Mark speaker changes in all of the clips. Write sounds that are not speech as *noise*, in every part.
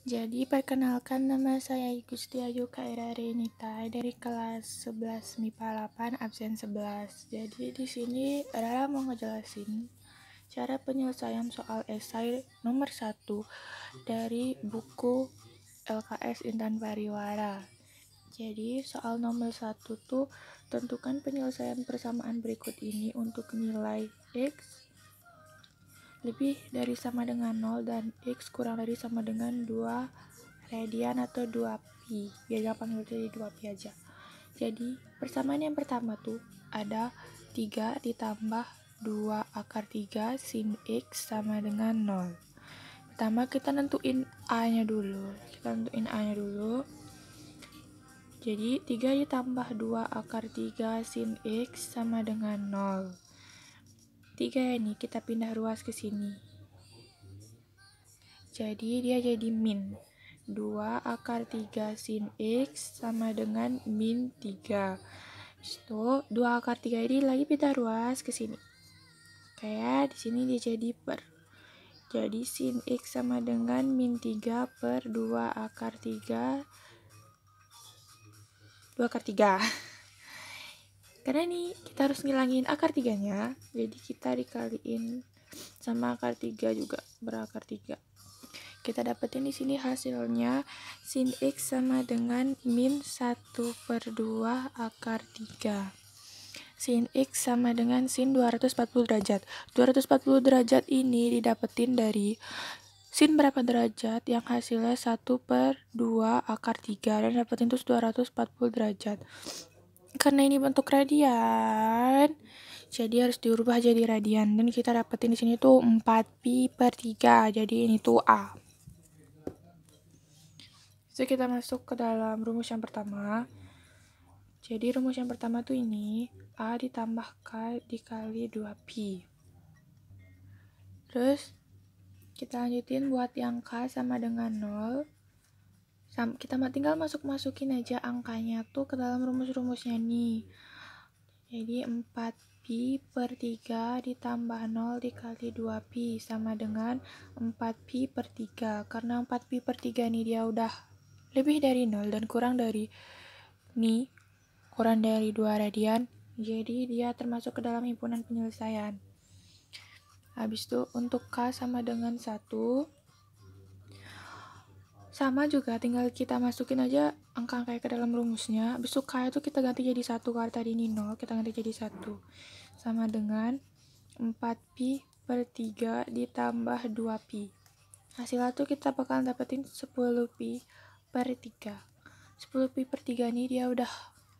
Speaker 1: Jadi, perkenalkan nama saya Gusti Ayu Kaira Renita dari kelas 11 MIPA 8 absen 11. Jadi, di sini Rara mau ngejelasin cara penyelesaian soal esai nomor 1 dari buku LKS Intan Pariwara. Jadi, soal nomor 1 tuh tentukan penyelesaian persamaan berikut ini untuk nilai X lebih dari sama dengan 0 dan X kurang dari sama dengan 2 radian atau 2 pi biar ya, gampang jadi 2 pi aja jadi persamaan yang pertama tuh ada 3 ditambah 2 akar 3 sin X sama dengan 0 pertama kita nentuin A nya dulu kita nentuin A nya dulu jadi 3 ditambah 2 akar 3 sin X sama dengan 0 ketiga ini kita pindah ruas ke sini. Jadi dia jadi min. 2 akar 3 sin X sama dengan min 3. Itu 2 akar 3 ini lagi pindah ruas ke sini. Kayak di sini dia jadi per. Jadi sin X sama dengan min 3 per 2 akar 3 2 akar 3 *laughs* karena nih kita harus ngilangin akar tiganya jadi kita dikaliin sama akar tiga juga berakar tiga kita dapetin di sini hasilnya sin x sama dengan min 1 per 2 akar 3 sin x sama dengan sin 240 derajat 240 derajat ini didapetin dari sin berapa derajat yang hasilnya 1 per 2 akar 3 dan dapetin terus 240 derajat karena ini bentuk radian jadi harus diubah jadi radian dan kita dapetin di sini tuh 4 pi per 3 jadi ini tuh a Jadi kita masuk ke dalam rumus yang pertama jadi rumus yang pertama tuh ini a ditambah k dikali 2 pi terus kita lanjutin buat yang k sama dengan 0 kita tinggal masuk-masukin aja angkanya tuh ke dalam rumus-rumusnya nih jadi 4pi per 3 ditambah 0 dikali 2pi sama dengan 4pi per 3 karena 4pi per 3 nih dia udah lebih dari 0 dan kurang dari nih kurang dari 2 radian jadi dia termasuk ke dalam himpunan penyelesaian habis itu untuk K sama dengan 1 sama juga tinggal kita masukin aja angka-angka ke dalam rumusnya itu K itu kita ganti jadi satu karena tadi ini 0 kita ganti jadi satu sama dengan 4pi per 3 ditambah 2pi hasilnya tuh kita bakalan dapetin 10pi per 3 10pi per 3 ini dia udah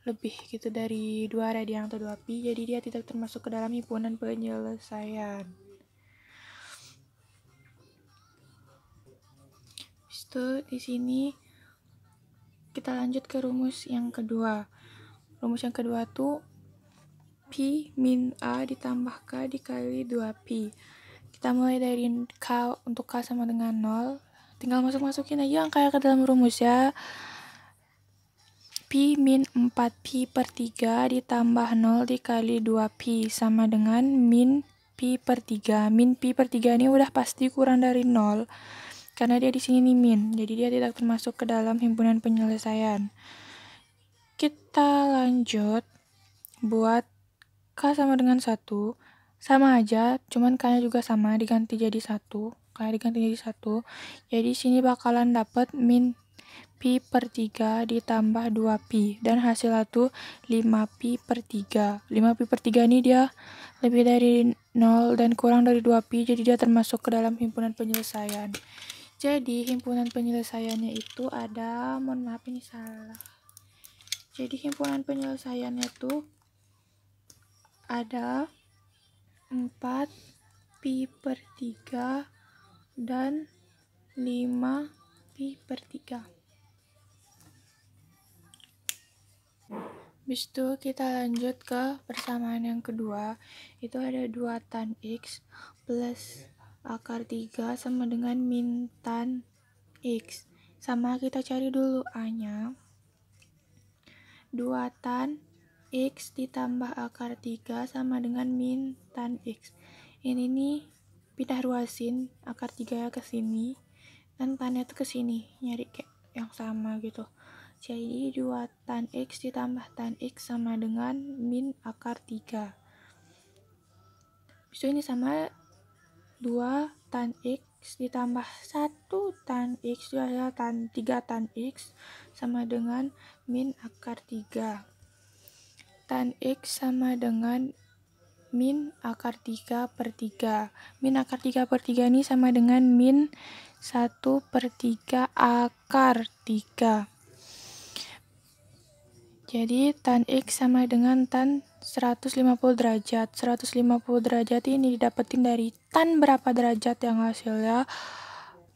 Speaker 1: lebih gitu dari 2 radian atau 2pi jadi dia tidak termasuk ke dalam himpunan penyelesaian itu di sini kita lanjut ke rumus yang kedua. Rumus yang kedua tuh P min A ditambah K dikali 2P. Kita mulai dari K untuk K sama dengan 0. Tinggal masuk-masukin aja angka yang ke dalam rumus ya. P min 4P per 3 ditambah 0 dikali 2P sama dengan min P per 3. Min P per 3 ini udah pasti kurang dari 0 karena dia di sini mimin, jadi dia tidak termasuk ke dalam himpunan penyelesaian. Kita lanjut buat K sama dengan satu sama aja, cuman K-nya juga sama, diganti jadi satu k diganti jadi satu Jadi sini bakalan dapat min Pi per 3 ditambah 2Pi. Dan hasilnya tuh 5Pi per 3. 5Pi per 3 ini dia lebih dari 0 dan kurang dari 2Pi, jadi dia termasuk ke dalam himpunan penyelesaian jadi himpunan penyelesaiannya itu ada mohon maaf ini salah jadi himpunan penyelesaiannya itu ada 4 pi per 3 dan 5 pi per 3 Habis itu kita lanjut ke persamaan yang kedua. Itu ada 2 tan X plus akar 3 sama dengan min tan X. Sama kita cari dulu A-nya. 2 tan X ditambah akar 3 sama dengan min tan X. Ini nih pindah ruasin akar 3 ya ke sini. Dan tannya tuh ke sini. Nyari kayak yang sama gitu. Jadi 2 tan X ditambah tan X sama dengan min akar 3. so, ini sama 2 tan X ditambah 1 tan X adalah tan 3 tan X sama dengan min akar 3 tan X sama dengan min akar 3 per 3 min akar 3 per 3 ini sama dengan min 1 per 3 akar 3 jadi tan X sama dengan tan 150 derajat. 150 derajat ini didapetin dari tan berapa derajat yang hasilnya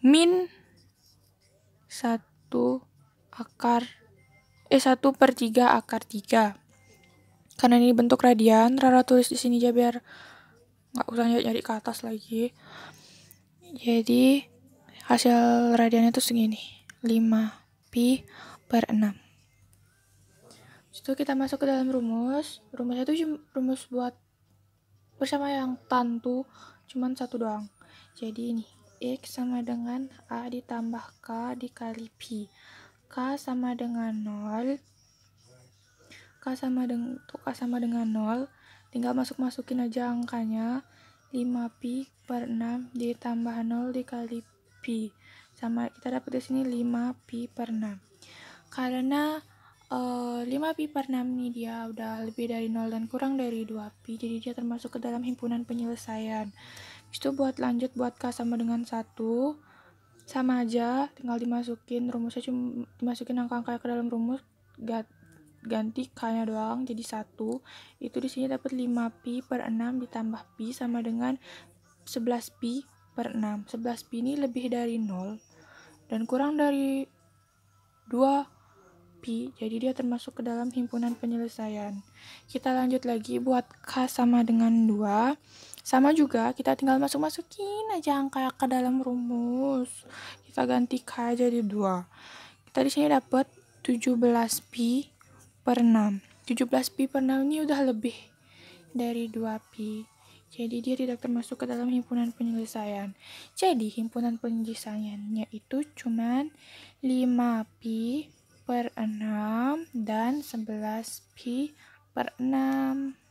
Speaker 1: min 1 akar eh 1 per 3 akar 3. Karena ini bentuk radian, Rara tulis di sini aja biar nggak usah nyari ke atas lagi. Jadi hasil radiannya itu segini, 5 pi per 6. Setelah kita masuk ke dalam rumus. Rumus itu rumus buat bersama yang tantu cuman satu doang. Jadi ini X sama dengan A ditambah K dikali Pi. K sama dengan 0. K sama dengan K sama dengan 0. Tinggal masuk-masukin aja angkanya. 5pi per 6 ditambah 0 dikali pi. Sama kita dapat di sini 5pi per 6. Karena 5 eh, pi per 6 nih dia udah lebih dari 0 dan kurang dari 2 pi jadi dia termasuk ke dalam himpunan penyelesaian itu buat lanjut buat K sama dengan 1 sama aja tinggal dimasukin rumusnya cuma dimasukin angka-angka ke dalam rumus ganti K nya doang jadi 1 itu di sini dapat 5 pi per 6 ditambah pi sama dengan 11 pi per 6 11 pi ini lebih dari 0 dan kurang dari 2 jadi dia termasuk ke dalam himpunan penyelesaian. Kita lanjut lagi buat K sama dengan 2. Sama juga, kita tinggal masuk-masukin aja angka ke dalam rumus. Kita ganti K jadi 2. Kita di sini dapat 17P per 6. 17P per 6 ini udah lebih dari 2P. Jadi dia tidak termasuk ke dalam himpunan penyelesaian. Jadi himpunan penyelesaiannya itu cuman 5 pi per 6 dan 11 pi per 6